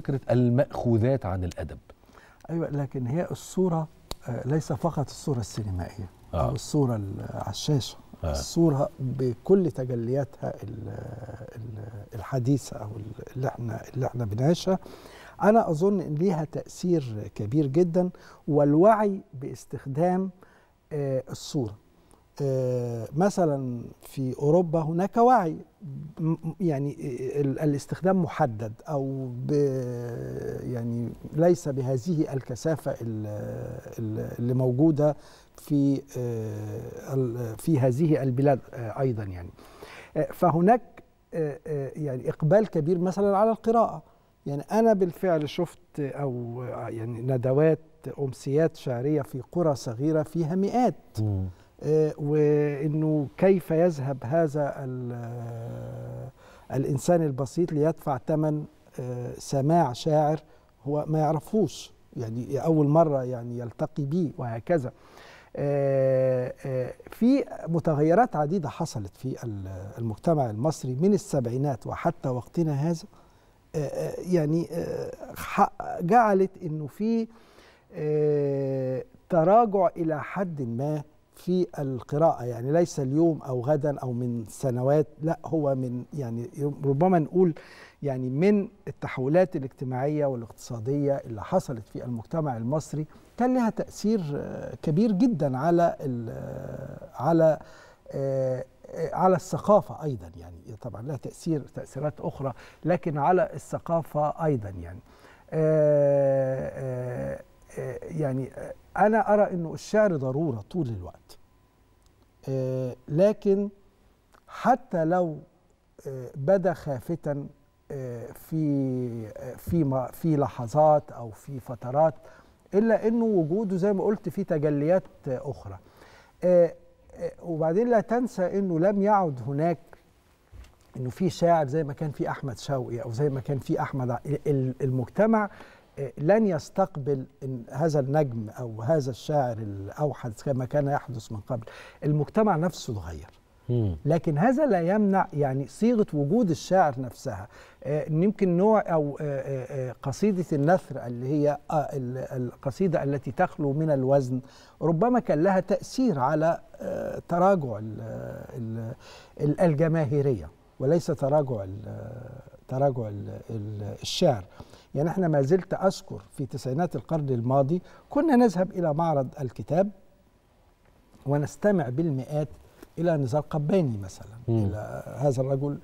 فكرة المأخوذات عن الأدب أيوة لكن هي الصورة آه، ليس فقط الصورة السينمائية آه. أو الصورة على الشاشة آه. الصورة بكل تجلياتها الحديثة أو اللي احنا اللي احنا بنعيشها أنا أظن إن ليها تأثير كبير جدا والوعي باستخدام آه، الصورة آه، مثلا في اوروبا هناك وعي يعني الاستخدام محدد او يعني ليس بهذه الكثافه اللي موجوده في آه، في هذه البلاد آه، ايضا يعني فهناك يعني اقبال كبير مثلا على القراءه يعني انا بالفعل شفت او يعني ندوات امسيات شعريه في قرى صغيره فيها مئات م. آه، وانه كيف يذهب هذا آه، الانسان البسيط ليدفع ثمن آه، سماع شاعر هو ما يعرفوش يعني اول مره يعني يلتقي به وهكذا في متغيرات عديده حصلت في المجتمع المصري من السبعينات وحتى وقتنا هذا يعني جعلت انه في تراجع الى حد ما في القراءة يعني ليس اليوم أو غدا أو من سنوات لا هو من يعني ربما نقول يعني من التحولات الاجتماعية والاقتصادية اللي حصلت في المجتمع المصري كان لها تأثير كبير جدا على على آه، على الثقافة أيضا يعني طبعا لها تأثير تأثيرات أخرى لكن على الثقافة أيضا يعني آه، آه، يعني انا ارى انه الشعر ضروره طول الوقت آه، لكن حتى لو آه، بدا خافتا آه، في في في لحظات او في فترات الا انه وجوده زي ما قلت في تجليات اخرى وبعدين لا تنسى انه لم يعد هناك انه في شاعر زي ما كان في احمد شوقي او زي ما كان في احمد المجتمع لن يستقبل هذا النجم او هذا الشاعر الاوحد كما كان يحدث من قبل المجتمع نفسه تغير لكن هذا لا يمنع يعني صيغه وجود الشاعر نفسها آه، يمكن نوع او آه، آه، قصيده النثر اللي هي القصيده التي تخلو من الوزن ربما كان لها تاثير على تراجع الجماهيريه وليس تراجع تراجع الشعر يعني احنا ما زلت اذكر في تسعينات القرن الماضي كنا نذهب الى معرض الكتاب ونستمع بالمئات الى نزار قباني مثلا م. الى هذا الرجل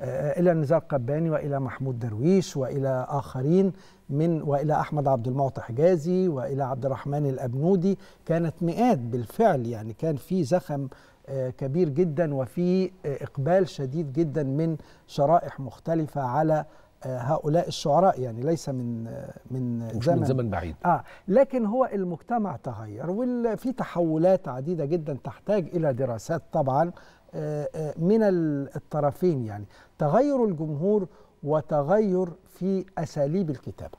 آه، الى نزار قباني والى محمود درويش والى اخرين من والى احمد عبد المعطي حجازي والى عبد الرحمن الابنودي كانت مئات بالفعل يعني كان في زخم آه، كبير جدا وفي آه، اقبال شديد جدا من شرائح مختلفه على هؤلاء الشعراء يعني ليس من من مش زمن, من زمن بعيد اه لكن هو المجتمع تغير وفي تحولات عديده جدا تحتاج الى دراسات طبعا آه، آه، من الطرفين يعني تغير الجمهور وتغير في اساليب الكتابه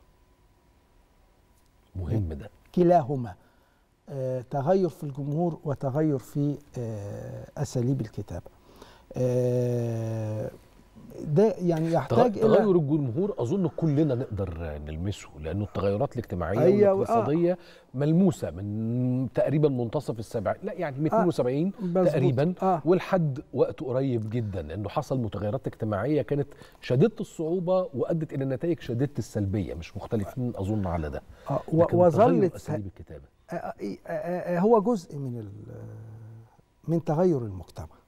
مهم ده كلاهما آه، تغير في الجمهور وتغير في اساليب الكتابه ده يعني يحتاج تغير الى تغير الجمهور اظن كلنا نقدر نلمسه لانه التغيرات الاجتماعيه أيوة آه. والاقتصاديه آه ملموسه من تقريبا منتصف السبع لا يعني من 72 آه تقريبا آه والحد وقت قريب جدا انه حصل متغيرات اجتماعيه كانت شديده الصعوبه وادت الى نتائج شديده السلبيه مش مختلفين آه. اظن على ده آه وظلت اساليب الكتابه آه آه آه, آه، هو جزء من من تغير المجتمع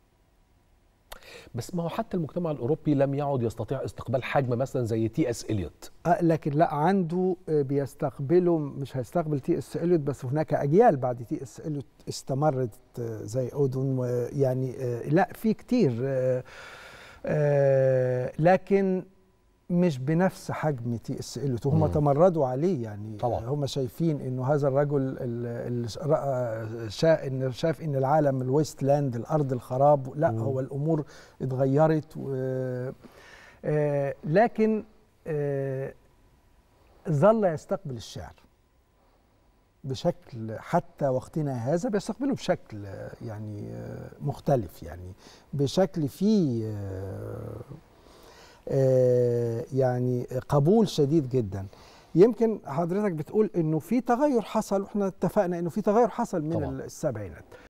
بس ما هو حتى المجتمع الاوروبي لم يعد يستطيع استقبال حجم مثلا زي تي اس اليوت أه لكن لا عنده آه، بيستقبله مش هيستقبل تي اس اليوت بس هناك اجيال بعد تي اس اليوت استمرت آه، زي اودون ويعني آه، لا في كتير لكن مش بنفس حجم تي اس ال هم تمردوا عليه يعني طبعا. هم شايفين انه هذا الرجل اللي شاف ان العالم الويست لاند الارض الخراب لا مم. هو الامور اتغيرت و آه، لكن آه، ظل يستقبل الشعر بشكل حتى وقتنا هذا بيستقبله بشكل يعني مختلف يعني بشكل فيه آه، يعني قبول شديد جدا يمكن حضرتك بتقول انه في تغير حصل واحنا اتفقنا انه في تغير حصل من طبعا. السبعينات